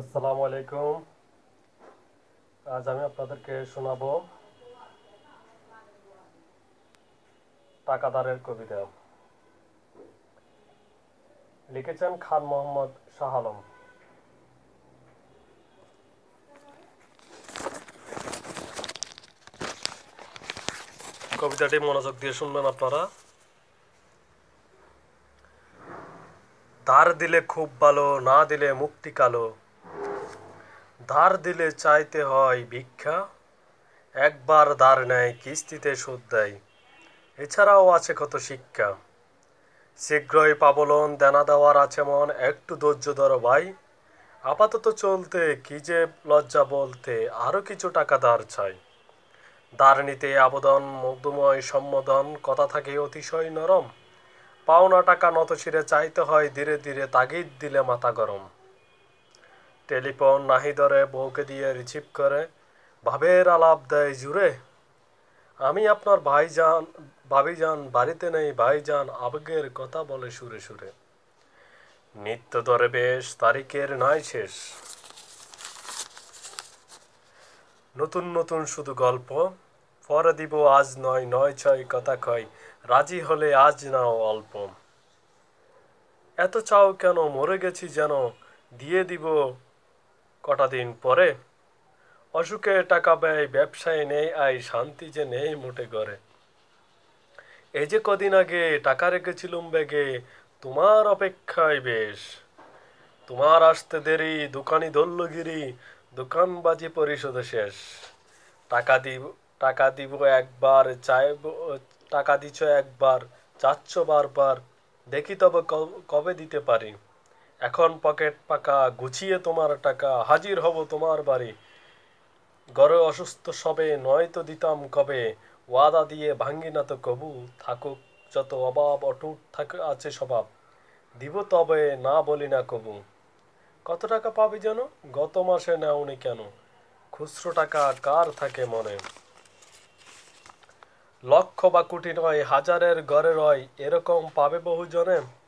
আসসালামু আলাইকুম আজ আমি আপনাদেরকে শোনাব টাকাদারের কবিতা লিখেছেন খান মোহাম্মদ শাহ আলম কবিতাটি মনোযোগ দিয়ে শুনবেন আপনারা তার দিলে খুব ভালো না দিলে মুক্তি কালো ধার দিলে চাইতে হয় ভিক্ষা একবার ধার নেয় কিস্তিতে সুদ দেয় এছাড়াও আছে কত শিক্ষা শীঘ্রই পাবলন দেনা দেওয়ার আছে মন একটু ধৈর্য ধরো ভাই আপাতত চলতে কি যে লজ্জা বলতে আরও কিছু টাকা ধার চাই ধার নিতে আবেদন মধুময় সম্বোধন কথা থাকে অতিশয় নরম পাওনা টাকা নতশিরে চাইতে হয় ধীরে ধীরে তাগিদ দিলে মাথা গরম টেলিফোন নাহি ধরে বউকে দিয়ে রিসিভ করে ভাবের আলাপ দেয় জুড়ে আমি আপনার ভাইজান যান বাড়িতে নেই ভাইজান আবেগের কথা বলে সুরে সুরে নিত্য ধরে বেশ তারিখের নয় শেষ নতুন নতুন শুধু গল্প পরে দিব আজ নয় নয় ছয় কথা কয় রাজি হলে আজ নাও অল্প এত চাও কেন মরে গেছি যেন দিয়ে দিব কটা দিন পরে অসুখে টাকা ব্যয় ব্যবসায় নেই আই শান্তি যে নেই মোটে ঘরে এই যে কদিন আগে টাকা রেখেছিলুম ব্যাগে তোমার অপেক্ষায় বেশ তোমার আসতে দেরি দোকানি ধরলগিরি দোকান দোকানবাজি পরিশোধ শেষ টাকা দিব টাকা দিব একবার চাইব টাকা দিছ একবার চাচ্ছ বারবার দেখি তবে কবে দিতে পারি এখন পকেট পাকা গুছিয়ে তোমার টাকা হাজির হব তোমার বাড়ি গড়ে অসুস্থ সবে নয়তো দিতাম কবে ওয়াদা দিয়ে ভাঙ্গি না তো কবু থাকুক যত অভাব অটুট থাকে আছে স্বভাব দিব তবে না বলি না কবু কত টাকা পাবি যেন গত মাসে নেওনি কেন খুচরো টাকা কার থাকে মনে লক্ষ বা কোটি নয় হাজারের গড়ে রয় এরকম পাবে বহুজনে